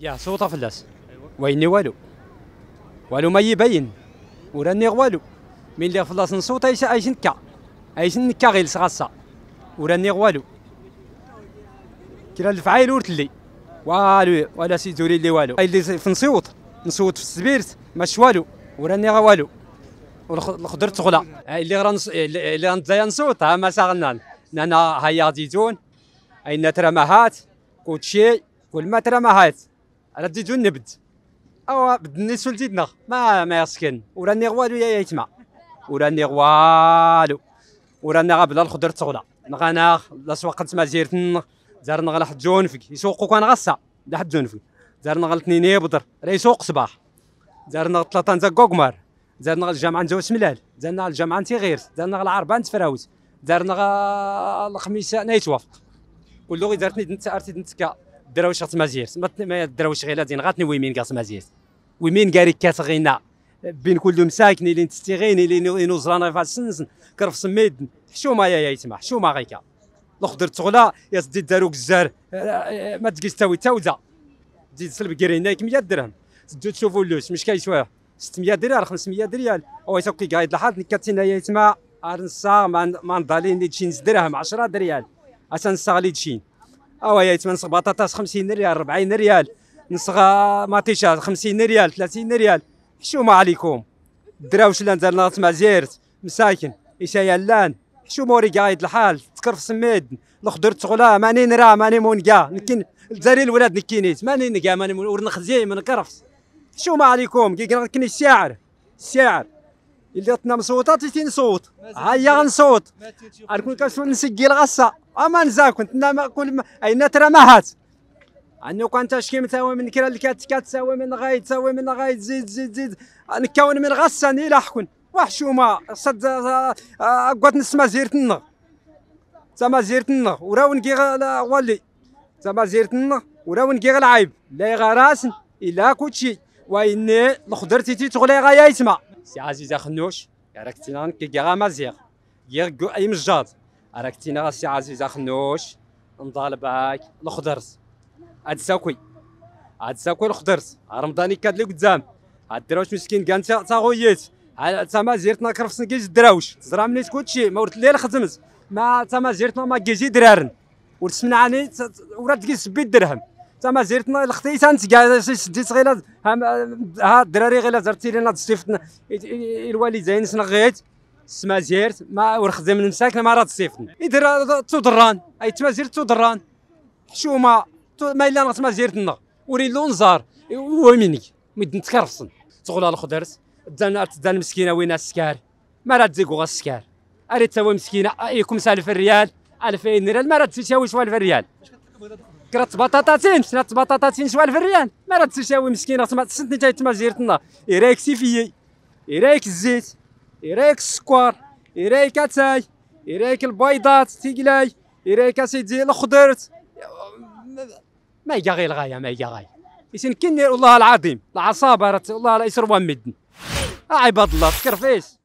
يا صوت فلاس ويني والو والو ما يبين وراني والو من اللي فلاس نصوت ايش ايش نكا ايش نكا غير صغاصة وراني والو كلا الفعايل ورتلي والو ولا سي دوري لي والو اي اللي في نصوت نصوت في السبيرت ماش والو وراني غا والو والخضر تغلى اللي غرا اللي غنتلايا نصوت ها ما ساغنان انا هيا زيتون اين ترماهات كوتشي كل ما ترماهات راه ديتو النبد اوا بدني سولتيتنا ما ما يسكن وراني غوالو يا يتما وراني وراني ورانا غابلا الخضر تغلا نغانا لا سواق تما زيرتن زارنا غلا حد جونفك يسوقو كان غصا لا حد جونفك زارنا غلا تنيني بدر راه يسوق صباح زارنا ثلاثه نتا كوكمار زارنا الجامعه نتا وسملال زارنا الجامعه نتي غير زارنا العربه نتا فراوز زارنا الخميسه نيتوافق كل غير زارتني دنت ارتي دنتكا غات غتمازيرت ما دراويش غير لادين غاتنوي مين ويمين ومين كاري غينا بين كل مساكن اللي نتستيغين اللي ينوزرانا في السنسن كرف سميد حشومه يا يتما حشومه غيكا الخضر تغلا يا سدي داروك الزهر آه، ما تقيس تاوي تاوزه تزيد سلب كيريناك 100 درهم تزيدو تشوفوا اللوس مش كيسواه 600 درهم 500 ريال او كي قايد لحد كاتينا يا يتما ارنسا ما نضالين لي تشين درهم 10 دريال اسنسا لي تشين أوا يتمن بطاطس 50 ريال 40 ريال نصغى مطيشة 50 ريال 30 ريال حشومة عليكم الدراوش لان زرنات مع زيرت مساكن إشايا لان حشوموري قايد الحال تكرف سميد الخضر تغلا ماني نرا ماني مونقا نكين زاري الولاد نكينيت ماني نقا ماني ورنخزي من كرفس حشومة عليكم كي كني الشاعر الشاعر اللي عطنا مصوتات تيتي نصوت ها هي غنصوت غنكون كنسول نسجل غصه اما نزاك كنت ما كل اين ترى ما هات انو كنت أشكي متاوي من كرا اللي كتساوي من غايد تساوي من غايد زيد زيد زيد نكون من غصه ني حكون وحشومه صد آه، آه، قوات نسما زيرت النغ زعما زيرت النغ وراون كي غالي زعما زيرت النغ وراون كي العيب لا غراسن الا كوتشي واني الخضر تيتي تغلي غايا يسمع سي عزيز خنوش راك تينا كي غا غير كو اي مجاد راك تينا سي عزيز خنوش نضالباك الخضرز هاد ساكوي هاد ساكوي الخضرز رمضاني كاد لي قدام هاد الدراوش مسكين كان تا غويت تا ما زيرتنا كرفسن كيج الدراوش تزرا مني كلشي ما ورت لي خدمت ما تا ما زيرتنا ما كيجي درارن ورسمناني ورات كيسبي الدرهم زرتنا زيرتنا الختيسان كاع شديت غير ها الدراري غير زرتي لينا تصيفطنا الوالدين سنغيت سما زيرت ما من المساكن ما راه تصيفطنا يدير تودران اي تما زيرت تضران حشومه ما الا زرتنا وري لون زار ومنك مدن تكرفصن تغلا الخضرت تدان مسكينه وين السكار ما راه تزيكو غا السكار اريد توا مسكينه يكون سالف الريال 2000 ريال ما راه تساويش 1000 ريال كرات بطاطاتين شنات بطاطاتين شوال في الريان ما راه تساوي مسكينه تما تسنتني حتى تما جيرتنا يرايك سيفيي يرايك الزيت يرايك السكر يرايك اتاي يرايك البيضات تيقلاي سي اسيدي الخضرت ما هي غير الغايه ما هي غايه يسن كنير والله العظيم العصابه والله لا يسر ومدن عباد الله تكرفيش